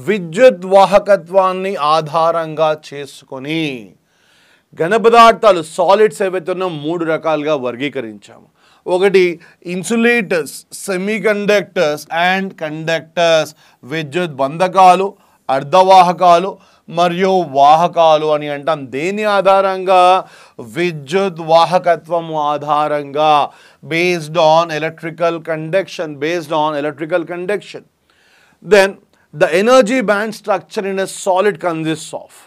విద్యుత్ వాహకత్వాన్ని ఆధారంగా చేసుకొని ఘన పదార్థాలు సాలిడ్స్ ఏవైతే మూడు రకాలుగా వర్గీకరించాము ఒకటి ఇన్సులేటర్స్ సెమీకండక్టర్స్ అండ్ కండక్టర్స్ విద్యుత్ బంధకాలు అర్ధవాహకాలు మరియు వాహకాలు అని అంటాం దేని ఆధారంగా విద్యుత్ వాహకత్వం ఆధారంగా based on electrical conduction based on electrical conduction then the energy band structure in a solid consist of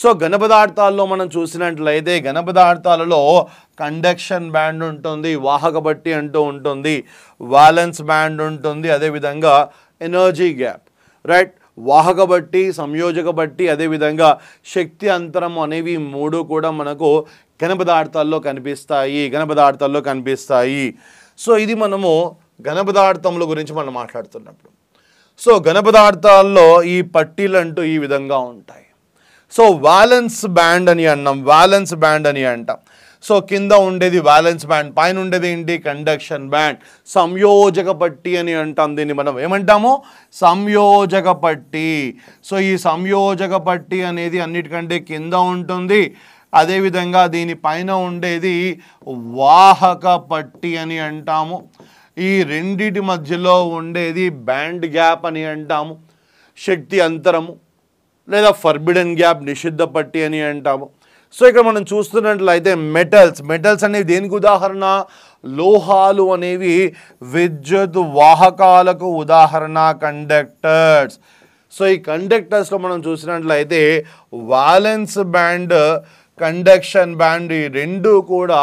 so ఘన పదార్థాల్లో మనం చూసినట్లయితే ఘన పదార్థాలలో కండక్షన్ బ్యాండ్ ఉంటుంది వాహక బట్టి అంటూ ఉంటుంది వ్యాలెన్స్ బ్యాండ్ ఉంటుంది అదేవిధంగా ఎనర్జీ గ్యాప్ రైట్ వాహక బట్టి సంయోజక బట్టి అదేవిధంగా శక్తి అంతరం అనేవి మూడు కూడా మనకు ఘన పదార్థాల్లో కనిపిస్తాయి ఘన పదార్థాల్లో కనిపిస్తాయి సో ఇది మనము ఘన పదార్థముల గురించి మనం మాట్లాడుతున్నప్పుడు సో ఘన పదార్థాల్లో ఈ పట్టీలు అంటూ ఈ విధంగా ఉంటాయి సో వ్యాలెన్స్ బ్యాండ్ అని అన్నాం వ్యాలెన్స్ బ్యాండ్ అని అంటాం సో కింద ఉండేది వ్యాలెన్స్ బ్యాండ్ పైన ఉండేది ఏంటి కండక్షన్ బ్యాండ్ సంయోజక పట్టి అని అంటాం దీన్ని మనం ఏమంటాము సంయోజక పట్టి సో ఈ సంయోజక పట్టి అనేది అన్నిటికంటే కింద ఉంటుంది అదేవిధంగా దీని పైన ఉండేది వాహక పట్టి అని అంటాము ఈ రెండిటి మధ్యలో ఉండేది బ్యాండ్ గ్యాప్ అని అంటాము శక్తి అంతరము లేదా ఫర్బిడన్ గ్యాప్ నిషిద్ధ పట్టి అని అంటాము సో ఇక్కడ మనం చూస్తున్నట్లయితే మెటల్స్ మెటల్స్ అనేవి దేనికి ఉదాహరణ లోహాలు అనేవి విద్యుత్ వాహకాలకు ఉదాహరణ కండక్టర్స్ సో ఈ కండక్టర్స్లో మనం చూసినట్లయితే వ్యాలెన్స్ బ్యాండ్ కండక్షన్ బ్యాండ్ ఈ రెండు కూడా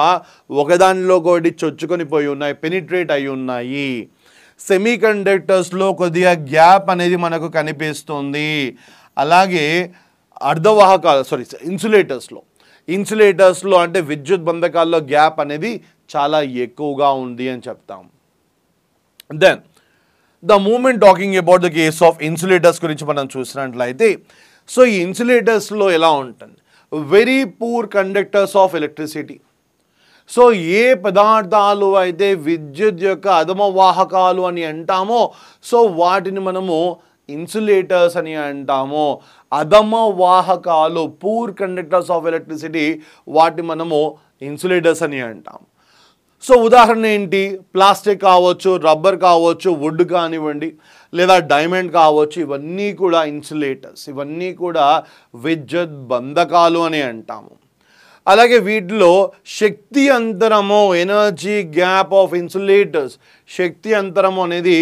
ఒకదానిలో ఒకటి చొచ్చుకొని పోయి ఉన్నాయి పెనిట్రేట్ అయి ఉన్నాయి సెమీ కండక్టర్స్లో కొద్దిగా గ్యాప్ అనేది మనకు కనిపిస్తుంది అలాగే అర్ధవాహకాలు సారీ ఇన్సులేటర్స్లో ఇన్సులేటర్స్లో అంటే విద్యుత్ బంధకాల్లో గ్యాప్ అనేది చాలా ఎక్కువగా ఉంది అని చెప్తాం then the moment talking about the case of insulators గురించి మనం చూసినట్లయితే సో ఈ ఇన్సులేటర్స్లో ఎలా ఉంటుంది very poor conductors of electricity so ఏ పదార్థాలు అయితే విద్యుత్ యొక్క అధమవాహకాలు అని అంటామో సో వాటిని మనము ఇన్సులేటర్స్ అని అంటాము అధమ వాహకాలు పూర్ కండక్టర్స్ ఆఫ్ ఎలక్ట్రిసిటీ వాటి మనము ఇన్సులేటర్స్ అని అంటాం సో ఉదాహరణ ఏంటి ప్లాస్టిక్ కావచ్చు రబ్బర్ కావచ్చు వుడ్ కానివ్వండి లేదా డైమండ్ కావచ్చు ఇవన్నీ కూడా ఇన్సులేటర్స్ ఇవన్నీ కూడా విద్యుత్ బంధకాలు అని అంటాము అలాగే వీటిలో శక్తి అంతరము ఎనర్జీ గ్యాప్ ఆఫ్ ఇన్సులేటర్స్ శక్తి అంతరము అనేది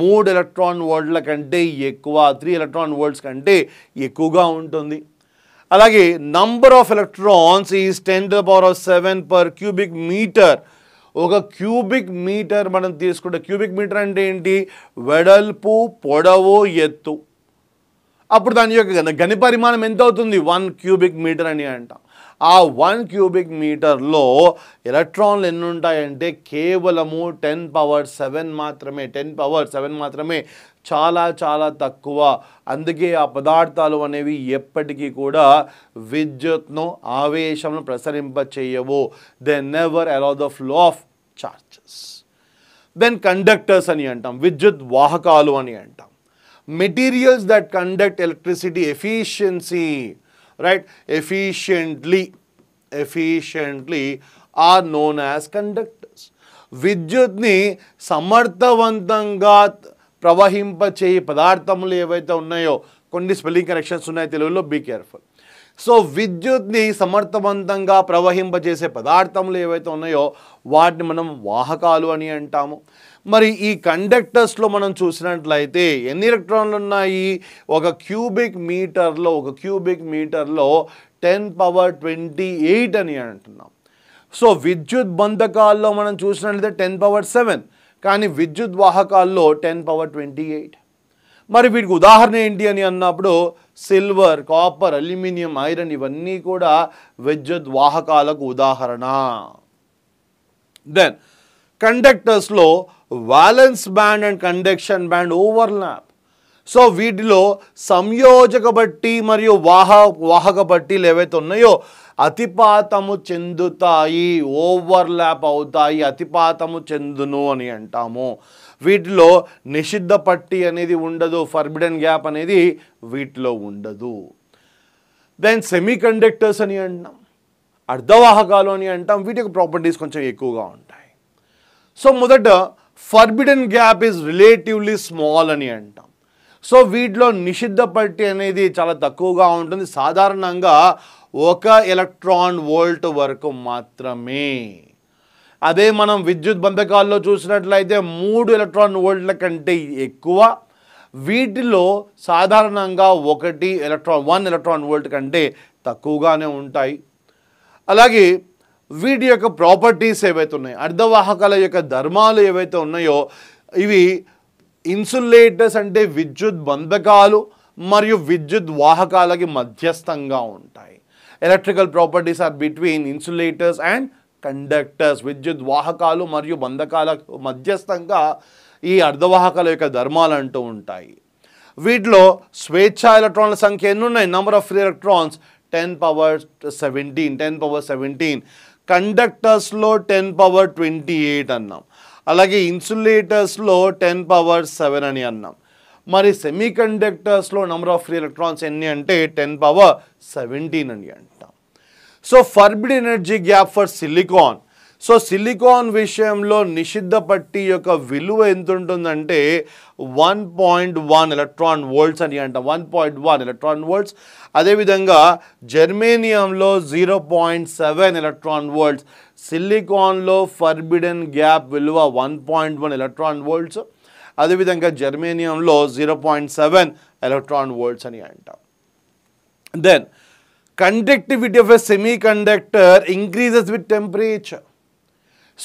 మూడు ఎలక్ట్రాన్ వర్డ్ల కంటే ఎక్కువ త్రీ ఎలక్ట్రాన్ వర్డ్స్ కంటే ఎక్కువగా ఉంటుంది అలాగే number of electrons is ten to power of seven per cubic metre ఒక క్యూబిక్ మీటర్ మనం తీసుకుంటే క్యూబిక్ మీటర్ అంటే ఏంటి వెడల్పు పొడవు ఎత్తు అప్పుడు దాని యొక్క గని పరిమాణం ఎంత అవుతుంది వన్ క్యూబిక్ మీటర్ అని అంటాం ఆ వన్ క్యూబిక్ మీటర్లో ఎలక్ట్రాన్లు ఎన్ని ఉంటాయంటే కేవలము టెన్ పవర్ సెవెన్ మాత్రమే టెన్ పవర్ సెవెన్ మాత్రమే చాలా చాలా తక్కువ అందుకే ఆ పదార్థాలు అనేవి ఎప్పటికీ కూడా విద్యుత్ను ఆవేశంను ప్రసరింప చేయవు they never allow the flow of charges then conductors అని అంటాం విద్యుత్ వాహకాలు అని అంటాం materials that conduct electricity efficiency right efficiently efficiently are known as conductors. విద్యుత్ని సమర్థవంతంగా ప్రవహింపచేయి పదార్థములు ఏవైతే ఉన్నాయో కొన్ని స్పెల్లింగ్ కనెక్షన్స్ ఉన్నాయి తెలుగులో బీ కేర్ఫుల్ సో విద్యుత్ని సమర్థవంతంగా ప్రవహింపజేసే పదార్థములు ఏవైతే ఉన్నాయో వాటిని మనం వాహకాలు అని అంటాము మరి ఈ కండక్టర్స్లో మనం చూసినట్లయితే ఎన్ని ఎలక్ట్రాన్లు ఉన్నాయి ఒక క్యూబిక్ మీటర్లో ఒక క్యూబిక్ మీటర్లో టెన్ పవర్ ట్వంటీ ఎయిట్ అని అంటున్నాం సో విద్యుత్ బంధకాల్లో మనం చూసినట్లయితే టెన్ పవర్ సెవెన్ కానీ విద్యుత్ వాహకాల్లో టెన్ పవర్ ట్వంటీ ఎయిట్ మరి వీటికి ఉదాహరణ ఏంటి అని అన్నప్పుడు సిల్వర్ కాపర్ అల్యూమినియం ఐరన్ ఇవన్నీ కూడా వాహకాలకు ఉదాహరణ దెన్ కండక్టర్స్లో valence band and conduction band overlap so వీటిలో సంయోజక బట్టి మరియు వాహ వాహక బట్టీలు ఏవైతే ఉన్నాయో అతిపాతము చెందుతాయి ఓవర్లాప్ అవుతాయి అతిపాతము చెందును అని అంటాము వీటిలో నిషిద్ధ పట్టి అనేది ఉండదు ఫర్బిడన్ గ్యాప్ అనేది వీటిలో ఉండదు దెన్ సెమీ కండక్టర్స్ అని అంటాం అర్ధవాహకాలు అని అంటాం వీటి యొక్క ప్రాపర్టీస్ కొంచెం ఎక్కువగా ఉంటాయి సో మొదట forbidden gap is relatively small అని అంటాం సో వీటిలో నిషిద్ధ పట్టి అనేది చాలా తక్కువగా ఉంటుంది సాధారణంగా ఒక ఎలక్ట్రాన్ వోల్ట్ వరకు మాత్రమే అదే మనం విద్యుత్ బంధకాల్లో చూసినట్లయితే మూడు ఎలక్ట్రాన్ వోల్ట్ల కంటే ఎక్కువ వీటిలో సాధారణంగా ఒకటి ఎలక్ట్రాన్ వన్ ఎలక్ట్రాన్ వోల్ట్ కంటే తక్కువగానే ఉంటాయి అలాగే వీటి యొక్క ప్రాపర్టీస్ ఏవైతే ఉన్నాయి అర్ధవాహకాల యొక్క ధర్మాలు ఏవైతే ఉన్నాయో ఇవి ఇన్సులేటర్స్ అంటే విద్యుత్ బంధకాలు మరియు విద్యుత్ వాహకాలకి మధ్యస్థంగా ఉంటాయి electrical properties are between insulators and conductors విద్యుత్ వాహకాలు మరియు బంధకాల మధ్యస్థంగా ఈ అర్ధవాహకాల యొక్క ధర్మాలు అంటూ ఉంటాయి వీటిలో స్వేచ్ఛ ఎలక్ట్రాన్ల సంఖ్య ఎన్ని ఉన్నాయి number of free electrons ten power seventeen ten power seventeen కండక్టర్స్లో టెన్ పవర్ ట్వంటీ ఎయిట్ అన్నాం అలాగే ఇన్సులేటర్స్లో టెన్ పవర్ సెవెన్ అని అన్నాం మరి సెమీ కండక్టర్స్లో నెంబర్ ఆఫ్ ఫ్రీ ఎలక్ట్రాన్స్ ఎన్ని అంటే టెన్ పవర్ సెవెంటీన్ అని అంటాం so forbidden energy gap for silicon so silicon విషయంలో నిషిద్ధ పట్టి యొక్క విలువ ఎంత ఉంటుందంటే one point one electron volts అని అంట one point one electron volts అదేవిధంగా జర్మేనియంలో zero point seven electron volts సిలికాన్లో ఫర్బిడెన్ గ్యాప్ విలువ one point one electron volts అదేవిధంగా జర్మేనియంలో zero point seven electron volts అని అంట then conductivity of a semiconductor increases with temperature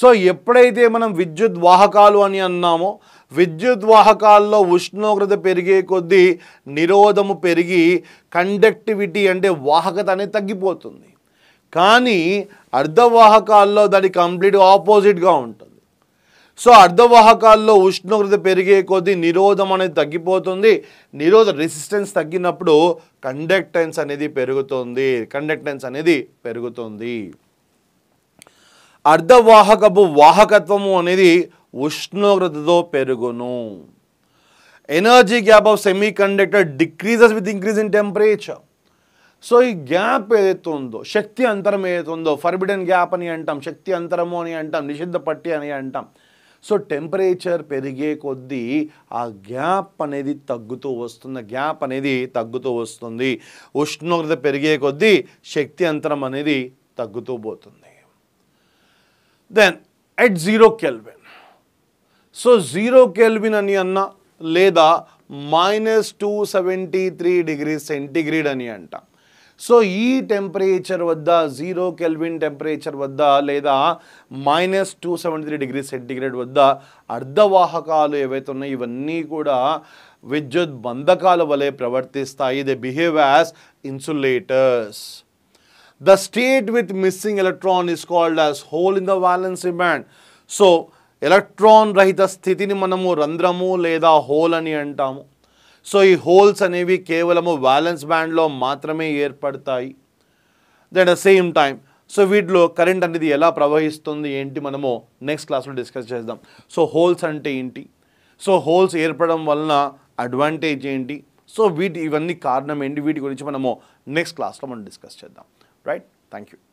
so ఎప్పుడైతే మనం విద్యుత్ వాహకాలు అని అన్నామో విద్యుత్ వాహకాల్లో ఉష్ణోగ్రత పెరిగే కొద్దీ నిరోధము పెరిగి కండక్టివిటీ అంటే వాహకత అనేది తగ్గిపోతుంది కానీ అర్ధవాహకాల్లో దాని కంప్లీట్ ఆపోజిట్గా ఉంటుంది సో అర్ధవాహకాల్లో ఉష్ణోగ్రత పెరిగే కొద్దీ నిరోధం అనేది తగ్గిపోతుంది నిరోధ రెసిస్టెన్స్ తగ్గినప్పుడు కండక్టెన్స్ అనేది పెరుగుతుంది కండక్టెన్స్ అనేది పెరుగుతుంది అర్ధవాహకపు వాహకత్వము అనేది ఉష్ణోగ్రతతో పెరుగును energy gap of semiconductor decreases with increase in temperature so ఈ గ్యాప్ ఏదైతే ఉందో శక్తి అంతరం ఏదైతే ఉందో ఫర్బిడెన్ గ్యాప్ అని అంటాం శక్తి అంతరము అని అంటాం నిషిద్ధ పట్టి అని అంటాం సో టెంపరేచర్ పెరిగే కొద్దీ ఆ గ్యాప్ అనేది తగ్గుతూ వస్తుంది గ్యాప్ అనేది తగ్గుతూ వస్తుంది ఉష్ణోగ్రత పెరిగే కొద్దీ శక్తి అంతరం అనేది తగ్గుతూ పోతుంది then at zero kelvin so zero kelvin అని అన్న లేదా minus two seventy three degree centigrade అని అంటాం సో ఈ టెంపరేచర్ వద్ద జీరో కెల్విన్ టెంపరేచర్ వద్ద లేదా minus two seventy three degree centigrade వద్ద అర్ధవాహకాలు ఏవైతే ఉన్నాయో ఇవన్నీ కూడా విద్యుత్ బంధకాల వలె ప్రవర్తిస్తాయి they behave as insulators the state with missing electron is called as hole in the valence band so electron రహిత స్థితిని మనము రంధ్రము లేదా హోల్ అని అంటాము సో ఈ హోల్స్ అనేవి కేవలము బ్యాలెన్స్ బ్యాండ్లో మాత్రమే ఏర్పడతాయి that the same time so వీటిలో కరెంట్ అనేది ఎలా ప్రవహిస్తుంది ఏంటి మనము నెక్స్ట్ క్లాస్లో డిస్కస్ చేద్దాం సో హోల్స్ అంటే ఏంటి సో హోల్స్ ఏర్పడడం వలన అడ్వాంటేజ్ ఏంటి సో వీటి ఇవన్నీ కారణం ఏంటి వీటి గురించి మనము నెక్స్ట్ క్లాస్లో మనం డిస్కస్ చేద్దాం రైట్ థ్యాంక్ యూ